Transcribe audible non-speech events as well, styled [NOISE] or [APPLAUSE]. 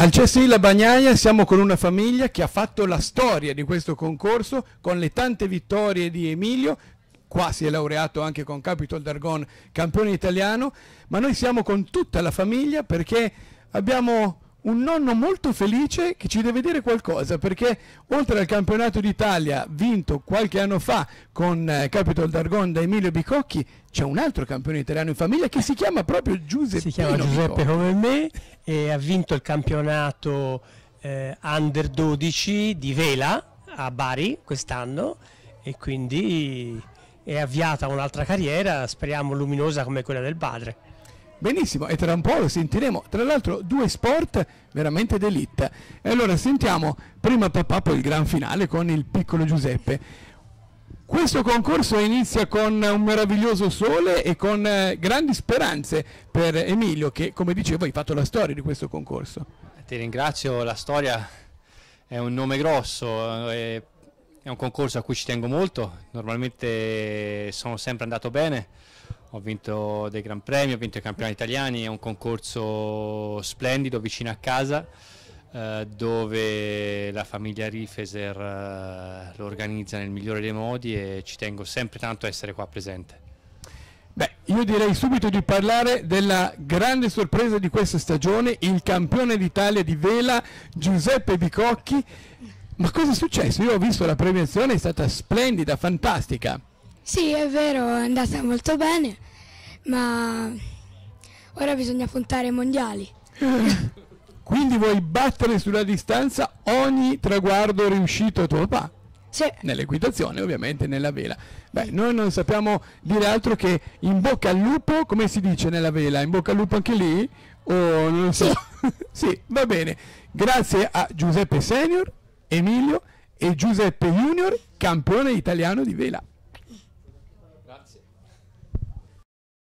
Al CSI La Bagnaia siamo con una famiglia che ha fatto la storia di questo concorso con le tante vittorie di Emilio, qua si è laureato anche con Capitol Dargon campione italiano, ma noi siamo con tutta la famiglia perché abbiamo un nonno molto felice che ci deve dire qualcosa perché oltre al campionato d'Italia vinto qualche anno fa con eh, Capitol Dargon da Emilio Bicocchi c'è un altro campione italiano in famiglia che si chiama proprio Giuseppe si chiama Giuseppe Bicocchi. come me e ha vinto il campionato eh, Under 12 di Vela a Bari quest'anno e quindi è avviata un'altra carriera speriamo luminosa come quella del padre Benissimo, e tra un po' lo sentiremo. Tra l'altro due sport veramente d'elite. E allora sentiamo prima papà, poi il gran finale con il piccolo Giuseppe. Questo concorso inizia con un meraviglioso sole e con eh, grandi speranze per Emilio che, come dicevo, hai fatto la storia di questo concorso. Ti ringrazio, la storia è un nome grosso, eh, è un concorso a cui ci tengo molto, normalmente eh, sono sempre andato bene ho vinto dei gran premi, ho vinto i campionati italiani, è un concorso splendido vicino a casa eh, dove la famiglia Rifeser eh, lo organizza nel migliore dei modi e ci tengo sempre tanto a essere qua presente. Beh, io direi subito di parlare della grande sorpresa di questa stagione, il campione d'Italia di vela Giuseppe Bicocchi. Ma cosa è successo? Io ho visto la premiazione, è stata splendida, fantastica. Sì, è vero, è andata molto bene, ma ora bisogna puntare ai mondiali. [LAUGHS] Quindi vuoi battere sulla distanza ogni traguardo riuscito a tuo papà? Sì. Nell'equitazione, ovviamente, nella vela. Beh, noi non sappiamo dire altro che in bocca al lupo, come si dice nella vela? In bocca al lupo anche lì? O oh, non so. Sì. [LAUGHS] sì, va bene. Grazie a Giuseppe Senior, Emilio e Giuseppe Junior, campione italiano di vela.